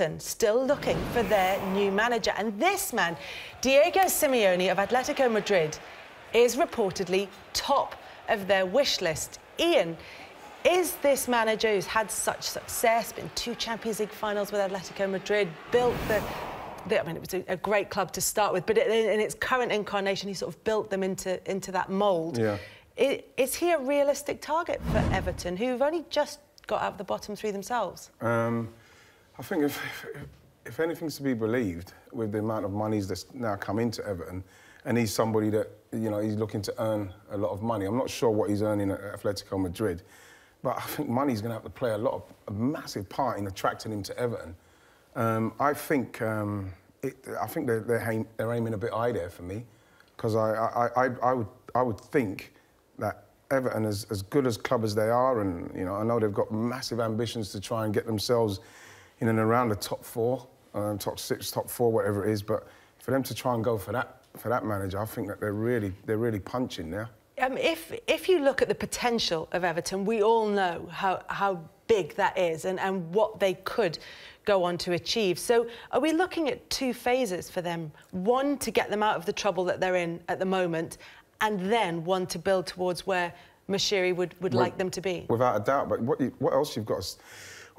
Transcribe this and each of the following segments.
Everton still looking for their new manager. And this man, Diego Simeone of Atletico Madrid, is reportedly top of their wish list. Ian, is this manager who's had such success, been two Champions League finals with Atletico Madrid, built the I mean, it was a, great club to start with, but in, its current incarnation, he sort of built them into into that mould. Yeah. Is, he a realistic target for Everton, who've only just got out of the bottom three themselves? Um, I think if, if, if anything's to be believed with the amount of monies that's now come into Everton, and he's somebody that, you know, he's looking to earn a lot of money. I'm not sure what he's earning at Atletico Madrid, but I think money's going to have to play a lot of, a massive part in attracting him to Everton. Um, I think, um, it, I think they're, they're, aim, they're, aiming a bit high there for me, because I, I, I, I, would, I would think that Everton, as, as good as club as they are, and, you know, I know they've got massive ambitions to try and get themselves in and around the top four, um, top six, top four, whatever it is. But for them to try and go for that for that manager, I think that they're really they're really punching there. Um, if if you look at the potential of Everton, we all know how how big that is and, and what they could go on to achieve. So are we looking at two phases for them? One to get them out of the trouble that they're in at the moment, and then one to build towards where Mashiri would, would well, like them to be? Without a doubt, but what, you, what else you've got?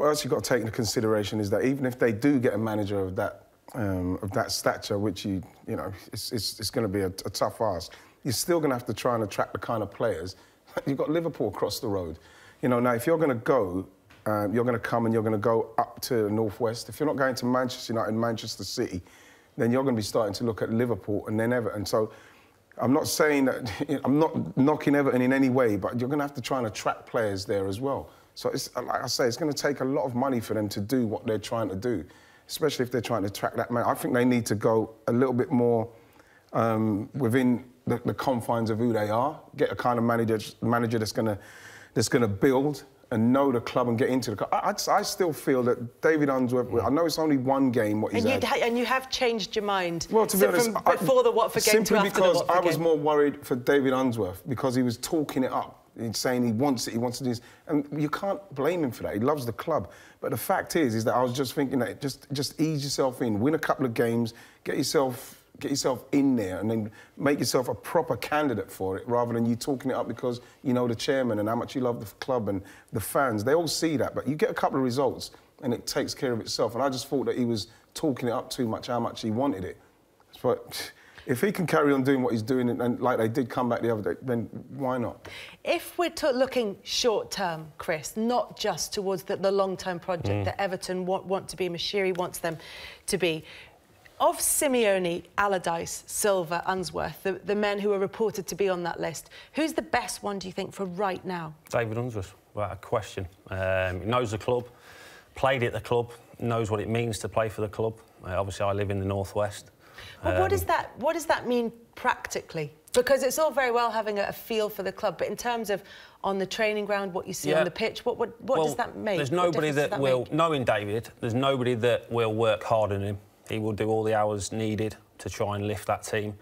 what else you've got to take into consideration is that even if they do get a manager of that um, of that stature, which you you know, it's it's, it's going to be a, a tough ask. You're still going to have to try and attract the kind of players. You've got Liverpool across the road. You know, now if you're going to go, um, you're going to come and you're going to go up to the northwest. If you're not going to Manchester United, Manchester City, then you're going to be starting to look at Liverpool and then Everton. So I'm not saying that, I'm not knocking Everton in any way, but you're going to have to try and attract players there as well. So it's uh, like I say, it's going to take a lot of money for them to do what they're trying to do, especially if they're trying to track that man. I think they need to go a little bit more um, within the, the, confines of who they are. Get a kind of manager manager that's going to that's going to build and know the club and get into the club. I, I, I still feel that David Unsworth, mm. I know it's only one game what he's and, had. and you have changed your mind well, to be honest, from before I, the Watford game Simply because I was game. more worried for David Unsworth because he was talking it up He's saying he wants it, he wants to do this. And you can't blame him for that. He loves the club. But the fact is, is that I was just thinking that just, just ease yourself in, win a couple of games, get yourself get yourself in there and then make yourself a proper candidate for it rather than you talking it up because you know the chairman and how much you love the club and the fans. They all see that, but you get a couple of results and it takes care of itself. And I just thought that he was talking it up too much, how much he wanted it. But if he can carry on doing what he's doing, and, and, like they did come back the other day, then why not? If we're looking short term, Chris, not just towards the, the long term project mm. that Everton want, want to be, Mashiri wants them to be, of Simeone, Allardyce, Silva, Unsworth, the, the, men who are reported to be on that list, who's the best one, do you think, for right now? David Unsworth, without a question. Um, knows the club, played at the club, knows what it means to play for the club. Uh, obviously, I live in the northwest. Well, um, what does um, that what does that mean practically? Because it's all very well having a, a feel for the club, but in terms of on the training ground, what you see yeah. on the pitch, what what, what well, does that make? There's nobody that, that, will, make? knowing David, there's nobody that will work hard in him. He will do all the hours needed to try and lift that team.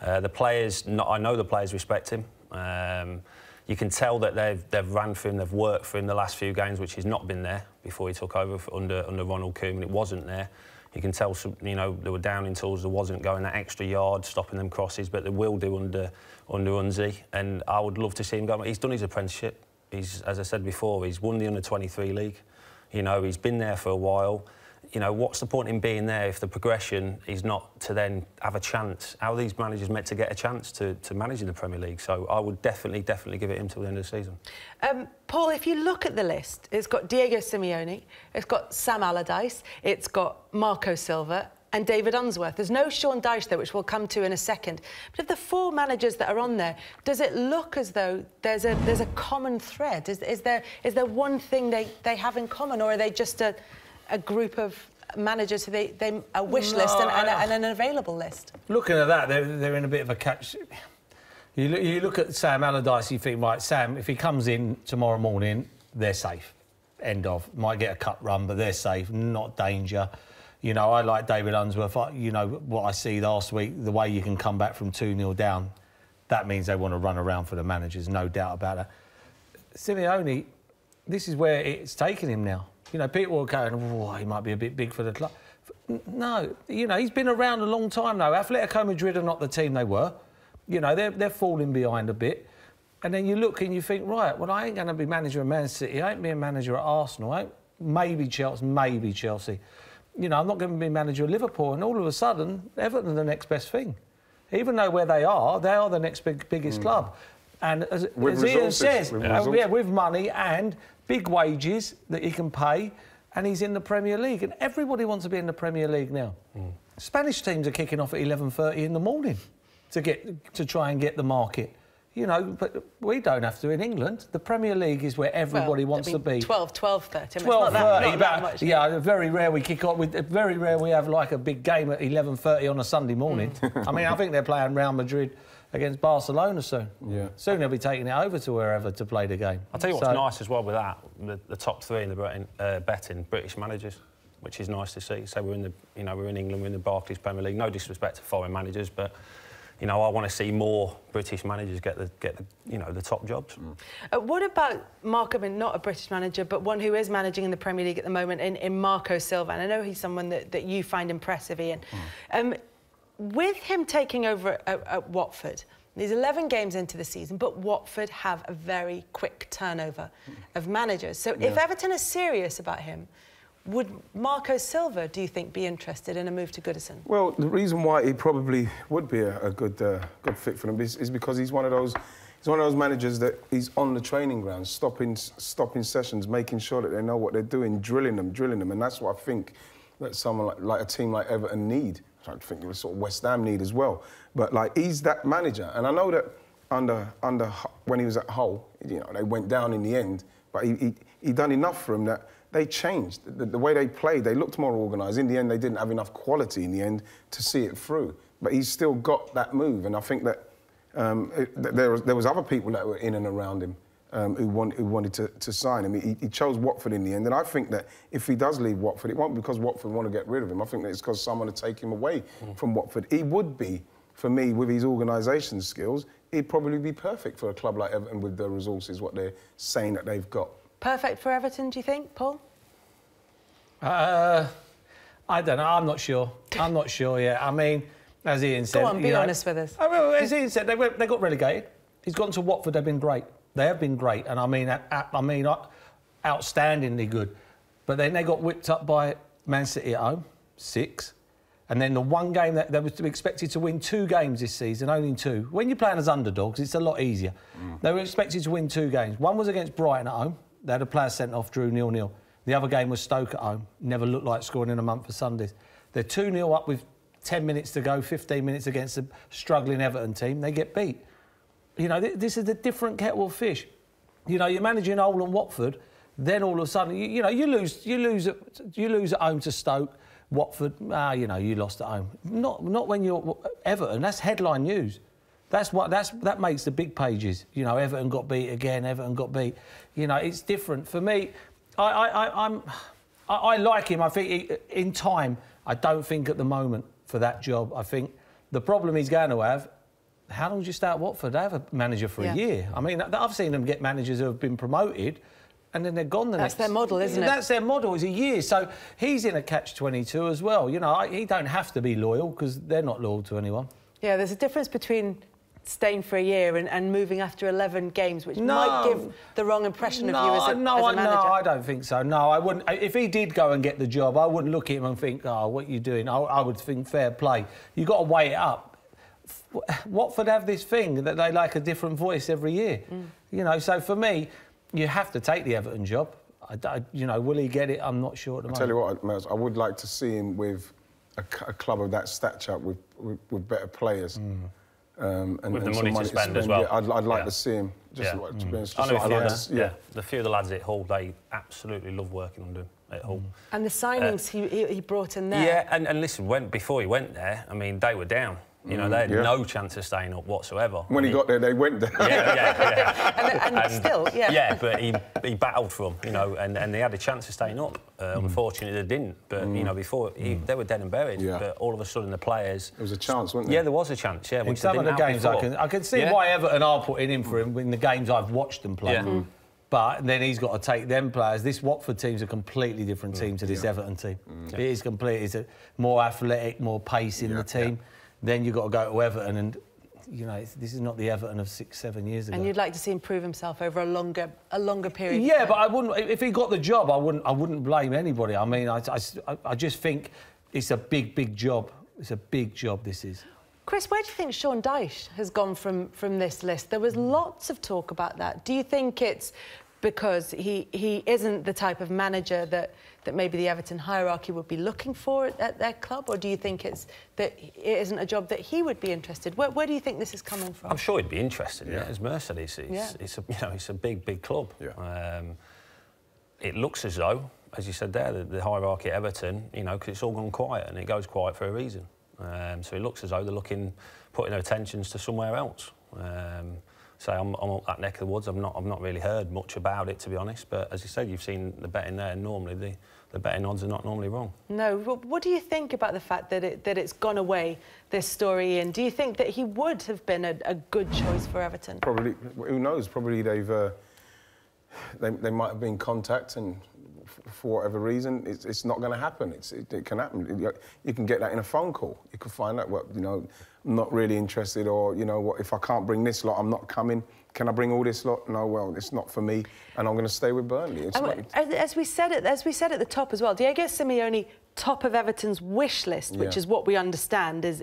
Uh, the players, not, I know the players respect him. Um, you can tell that they've they've ran for him, they've worked for him the last few games, which has not been there before he took over under under Ronald Koeman. It wasn't there. You can tell, some, you know, there were downing tools, there wasn't going that extra yard, stopping them crosses, but they will do under under Unzi. And I would love to see him go. He's done his apprenticeship. He's, as I said before, he's won the under 23 league. You know, he's been there for a while you know, what's the point in being there if the progression is not to then have a chance? How are these managers meant to get a chance to, to manage in the Premier League? So I would definitely, definitely give it him till the end of the season. Um, Paul, if you look at the list, it's got Diego Simeone, it's got Sam Allardyce, it's got Marco Silva and David Unsworth. There's no Sean Dyche there, which we'll come to in a second. But of the four managers that are on there, does it look as though there's a there's a common thread? Is, is there is there one thing they, they have in common, or are they just a a group of managers who they, they a wish no, list and, and, and, an available list. Looking at that, they're, they're in a bit of a catch. You look, you look at Sam Allardyce, you think, right, Sam, if he comes in tomorrow morning, they're safe. End of. Might get a cut run, but they're safe, not danger. You know, I like David Unsworth. I, you know, what I see last week, the way you can come back from 2 0 down, that means they want to run around for the managers, no doubt about that. Simeone, this is where it's taken him now. You know, people are going, oh, he might be a bit big for the club. No, you know, he's been around a long time now. Atletico Madrid are not the team they were. You know, they're, they're falling behind a bit. And then you look and you think, right, well, I ain't going to be manager of Man City. I ain't being manager at Arsenal. I ain't, maybe Chelsea, maybe Chelsea. You know, I'm not going to be manager of Liverpool. And all of a sudden, Everton are the next best thing. Even though where they are, they are the next big, biggest mm. club. And as, with as Ian says, with uh, yeah, with money and big wages that he can pay, and he's in the Premier League, and everybody wants to be in the Premier League now. Mm. Spanish teams are kicking off at 11:30 in the morning to get to try and get the market. You know, but we don't have to in England. The Premier League is where everybody well, wants to be. 12, thirty. Twelve thirty. about, yeah, very rare we kick off with, very rare we have like a big game at 11.30 on a Sunday morning. Mm. I mean, I think they're playing Real Madrid against Barcelona soon. Yeah. Soon they'll be taking it over to wherever to play the game. I'll tell you what's so, nice as well with that, the, the top three in the betting, uh, betting, British managers, which is nice to see. So we're in the, you know, we're in England, we're in the Barclays Premier League. No disrespect to foreign managers, but you know, I want to see more British managers get the get the you know the top jobs. Mm. Uh, what about Markham, and not a British manager, but one who is managing in the Premier League at the moment, in, in Marco Silva? And I know he's someone that, that you find impressive, Ian. Mm. Um, with him taking over at, at Watford, He's 11 games into the season, but Watford have a very quick turnover mm. of managers. So yeah. if Everton are serious about him, would Marco Silva, do you think, be interested in a move to Goodison? Well, the reason why he probably would be a, a good, uh, good fit for them is, is, because he's one of those. He's one of those managers that he's on the training ground, stopping, stopping sessions, making sure that they know what they're doing, drilling them, drilling them, and that's what I think that someone like, like a team like Everton need. I think it sort of West Ham need as well. But like he's that manager, and I know that under under when he was at Hull, you know, they went down in the end, but he, he, he done enough for him that they changed the, the way they played. They looked more organised. In the end, they didn't have enough quality in the end to see it through. But he's still got that move, and I think that um, it, there, was, there was other people that were in and around him um, who, want, who, wanted to, to sign him. He, he, chose Watford in the end, and I think that if he does leave Watford, it won't be because Watford want to get rid of him. I think that it's because someone to take him away mm. from Watford. He would be, for me, with his organisation skills, he'd probably be perfect for a club like Everton with the resources, what they're saying that they've got. Perfect for Everton, do you think, Paul? Uh, I don't know. I'm not sure. I'm not sure yet. I mean, as Ian said... Go on, be honest know, with us. I oh, mean, as Ian said, they, went, they got relegated. He's gone to Watford. They've been great. They have been great. And I mean, I, I mean, uh, outstandingly good. But then they got whipped up by Man City at home, six. And then the one game that they were expected to win two games this season, only two. When you're playing as underdogs, it's a lot easier. Mm. They were expected to win two games. One was against Brighton at home, they had a player sent off, drew Neil. Neil. The other game was Stoke at home. Never looked like scoring in a month for Sundays. They're 2-0 up with 10 minutes to go, 15 minutes against a struggling Everton team. They get beat. You know, this is a different kettle of fish. You know, you're managing Old and Watford, then all of a sudden, you, you know, you lose, you lose, at, you lose at home to Stoke, Watford. Ah, you know, you lost at home. Not, not when you're Everton. That's headline news. That's what that's that makes the big pages. You know, Everton got beat again. Everton got beat. You know, it's different for me. I, I, am I, I, like him. I think he, in time. I don't think at the moment for that job. I think the problem he's going to have. How long did you start Watford? They have a manager for yeah. a year. I mean, I've seen them get managers who have been promoted and then they're gone the That's next. That's their model, isn't it? That's their model. It's a year, so he's in a catch-22 as well. You know, he don't have to be loyal because they're not loyal to anyone. Yeah, there's a difference between staying for a year and, and moving after 11 games, which no. might give the wrong impression no, of you as a, no, as a manager. No, I don't think so. No, I wouldn't. If he did go and get the job, I wouldn't look at him and think, oh, what are you doing? I, I would think fair play. You've got to weigh it up. Watford have this thing that they like a different voice every year. Mm. You know, so for me, you have to take the Everton job. I, I, you know, will he get it? I'm not sure at the I'll moment. tell you what, I would like to see him with a, a club of that stature with, with, with better players. Mm um, and, With and the money, money to spend, to spend as well. Yeah, I'd, I'd, like yeah. to see him. Just yeah. to be honest, mm. I know like the, yeah. yeah. the few of the lads at Hull, they absolutely love working under him at Hull. Mm. And the signings uh, he, he brought in there. Yeah, and, and listen, when before he went there, I mean, they were down. You know, they had yeah. no chance of staying up whatsoever. When, he, he, got there, they went there. Yeah, yeah, yeah. and, and, and, still, yeah. Yeah, but he, he battled for them, you know, and, and they had a chance of staying up. Uh, mm. Unfortunately, they didn't. But, mm. you know, before, he, mm. they were dead and buried. Yeah. But all of a sudden, the players... There was a chance, wasn't there? Yeah, there was a chance, yeah. In some of the games, I can, I can see why Everton are putting in for him in the games I've watched them play. Mm. But then he's got to take them players. This Watford team's a completely different team mm. to this Everton team. Mm. It is complete. It's a more athletic, more pace in the team then you've got to go to Everton and you know, this is not the Everton of six, seven years ago. And you'd like to see him prove himself over a longer, a longer period. Yeah, but I wouldn't. If he got the job, I wouldn't. I wouldn't blame anybody. I mean, I, I, I just think it's a big, big job. It's a big job. This is. Chris, where do you think Sean Dyche has gone from, from this list? There was lots of talk about that. Do you think it's because he, he isn't the type of manager that, that maybe the Everton hierarchy would be looking for at, their club? Or do you think it's that it isn't a job that he would be interested? Where, where do you think this is coming from? I'm sure he'd be interested yeah. as Mercedes. It's, yeah. it's, a, you know, it's a big, big club. Yeah. Um, it looks as though, as you said there, the, the hierarchy at Everton, you know, because it's all gone quiet and it goes quiet for a reason. Um, so it looks as though they're looking, putting their attentions to somewhere else. Um, say I'm, I'm, up that neck of the woods. I've not I've not really heard much about it to be honest. But as you said, you've seen the betting there. Normally the the betting odds are not normally wrong. No. What do you think about the fact that it that it's gone away this story? And do you think that he would have been a, a good choice for Everton? Probably. Who knows? Probably they've. Uh, they, they might have been in contact and for whatever reason, it's, it's not going to happen. It's, it, it, can happen. You, can get that in a phone call. You can find that. Well, you know, not really interested or, you know, what if I can't bring this lot, I'm not coming. Can I bring all this lot? No, well, it's not for me, and I'm going to stay with Burnley. It's and, As we said, at, as we said at the top as well, Diego Simeone top of Everton's wish list, which yeah. is what we understand is,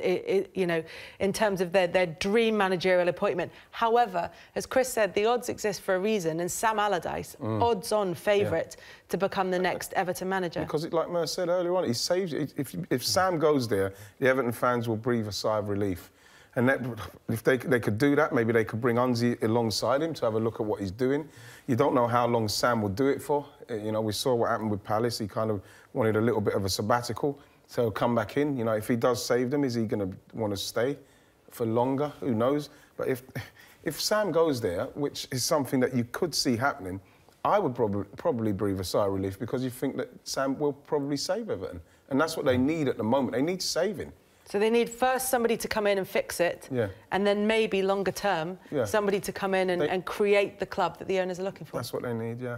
you know, in terms of their, their dream managerial appointment. However, as Chris said, the odds exist for a reason, and Sam Allardyce, mm. odds-on favourite yeah. to become the next Everton manager. Because, it, like Mer said earlier on, he saves. If, if Sam goes there, the Everton fans will breathe a sigh of relief and that, if they, they could do that, maybe they could bring Unzi alongside him to have a look at what he's doing. You don't know how long Sam will do it for. Uh, you know, we saw what happened with Palace. He kind of wanted a little bit of a sabbatical. So come back in. You know, if he does save them, is he going to want to stay for longer? Who knows? But if, if Sam goes there, which is something that you could see happening, I would probably, probably breathe a sigh of relief because you think that Sam will probably save Everton. And that's what they need at the moment. They need saving. So they need first somebody to come in and fix it, yeah. and then maybe longer term, yeah. somebody to come in and, they... and create the club that the owners are looking for. That's what they need, yeah.